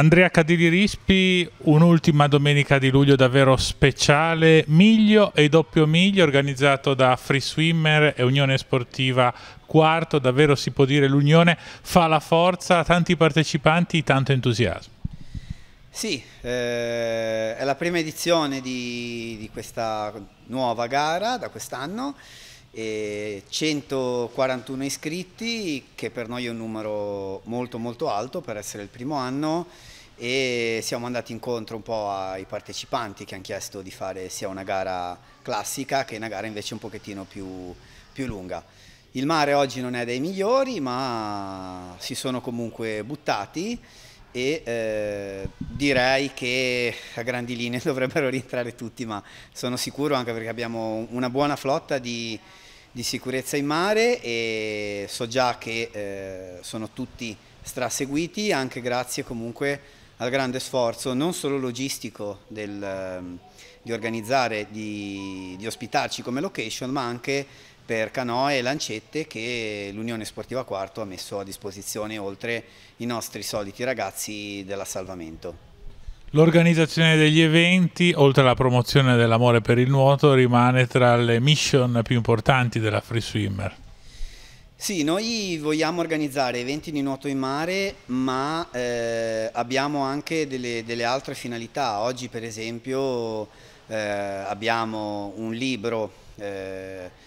Andrea Cadiri Rispi, un'ultima domenica di luglio davvero speciale, miglio e doppio miglio organizzato da Free Swimmer e Unione Sportiva Quarto, davvero si può dire l'unione fa la forza, tanti partecipanti, tanto entusiasmo. Sì, eh, è la prima edizione di, di questa nuova gara da quest'anno. 141 iscritti che per noi è un numero molto molto alto per essere il primo anno e siamo andati incontro un po' ai partecipanti che hanno chiesto di fare sia una gara classica che una gara invece un pochettino più, più lunga. Il mare oggi non è dei migliori ma si sono comunque buttati e eh, direi che a grandi linee dovrebbero rientrare tutti, ma sono sicuro anche perché abbiamo una buona flotta di, di sicurezza in mare e so già che eh, sono tutti straseguiti anche grazie comunque al grande sforzo non solo logistico del, ehm, di organizzare, di, di ospitarci come location, ma anche per canoe e lancette che l'Unione Sportiva Quarto ha messo a disposizione oltre i nostri soliti ragazzi della Salvamento. L'organizzazione degli eventi, oltre alla promozione dell'amore per il nuoto, rimane tra le mission più importanti della Free Swimmer. Sì, noi vogliamo organizzare eventi di nuoto in mare, ma eh, abbiamo anche delle, delle, altre finalità. Oggi, per esempio, eh, abbiamo un libro eh,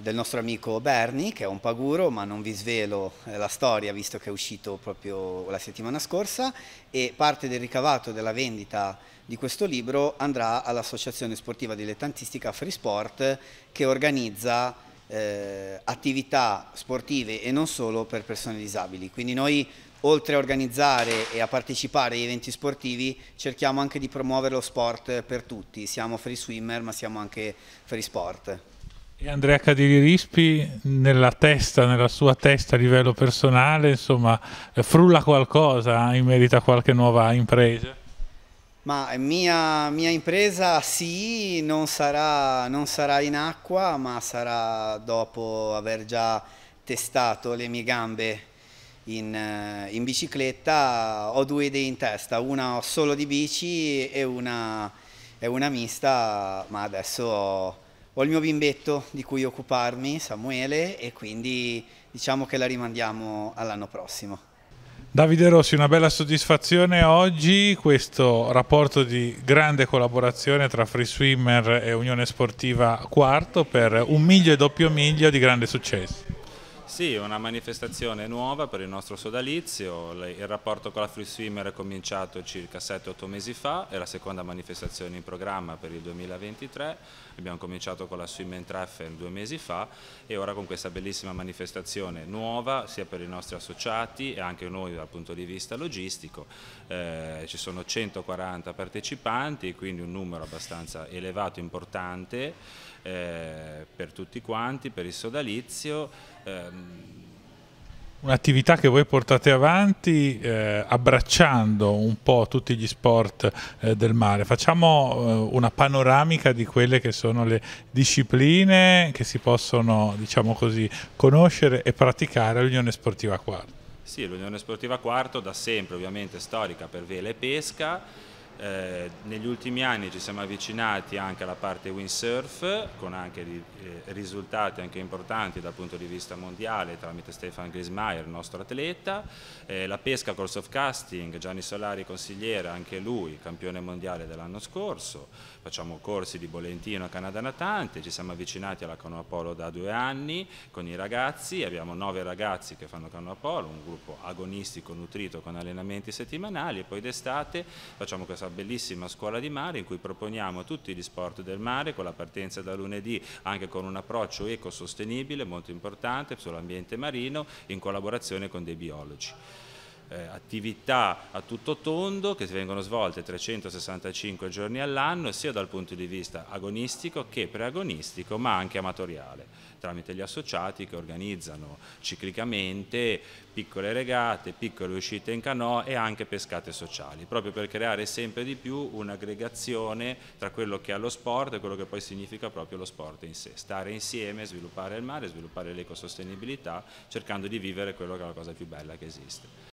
del nostro amico Berni, che è un paguro, ma non vi svelo eh, la storia visto che è uscito proprio la settimana scorsa e parte del ricavato della vendita di questo libro andrà all'Associazione Sportiva Dilettantistica Free Sport che organizza eh, attività sportive e non solo per persone disabili. Quindi noi oltre a organizzare e a partecipare agli eventi sportivi, cerchiamo anche di promuovere lo sport per tutti. Siamo free swimmer, ma siamo anche free sport. E Andrea Cadiririspi nella testa, nella sua testa a livello personale, insomma, eh, frulla qualcosa eh, in merito a qualche nuova impresa? Ma mia, mia impresa sì, non sarà, non sarà in acqua, ma sarà dopo aver già testato le mie gambe in, eh, in, bicicletta ho due idee in testa, una solo di bici e una, e una mista, ma adesso ho, ho il mio bimbetto di cui occuparmi, Samuele, e quindi diciamo che la rimandiamo all'anno prossimo. Davide Rossi, una bella soddisfazione oggi, questo rapporto di grande collaborazione tra Free Swimmer e Unione Sportiva Quarto per un miglio e doppio miglio di grande successo. Sì, una manifestazione nuova per il nostro sodalizio, il rapporto con la Free Swimmer è cominciato circa 7-8 mesi fa, è la seconda manifestazione in programma per il 2023, abbiamo cominciato con la Swim and Treffen due mesi fa e ora con questa bellissima manifestazione nuova sia per i nostri associati e anche noi dal punto di vista logistico, eh, ci sono 140 partecipanti quindi un numero abbastanza elevato, importante eh, per tutti quanti, per il sodalizio Ehm, un'attività che voi portate avanti eh, abbracciando un po' tutti gli sport eh, del mare. Facciamo eh, una panoramica di quelle che sono le discipline che si possono, diciamo così, conoscere e praticare all'Unione Sportiva Quarto. Sì, l'Unione Sportiva Quarto da sempre, ovviamente storica per vela e pesca, eh, negli ultimi anni ci siamo avvicinati anche alla parte windsurf con anche di, eh, risultati anche importanti dal punto di vista mondiale tramite Stefan Grismaier, nostro atleta, eh, la pesca col casting, Gianni Solari consigliera, anche lui campione mondiale dell'anno scorso, facciamo corsi di Bolentino a Canada Natante, ci siamo avvicinati alla canoa polo da due anni con i ragazzi, abbiamo nove ragazzi che fanno canoa polo, un gruppo agonistico nutrito con allenamenti settimanali e poi d'estate facciamo questa bellissima scuola di mare in cui proponiamo tutti gli sport del mare con la partenza da lunedì anche con un approccio ecosostenibile molto importante sull'ambiente marino in collaborazione con dei biologi eh, attività a tutto tondo che vengono svolte 365 giorni all'anno sia dal punto di vista agonistico che preagonistico ma anche amatoriale tramite gli associati che organizzano ciclicamente piccole regate, piccole uscite in canoa e anche pescate sociali proprio per creare sempre di più un'aggregazione tra quello che è lo sport e quello che poi significa proprio lo sport in sé stare insieme, sviluppare il mare, sviluppare l'ecosostenibilità cercando di vivere quello che è la cosa più bella che esiste.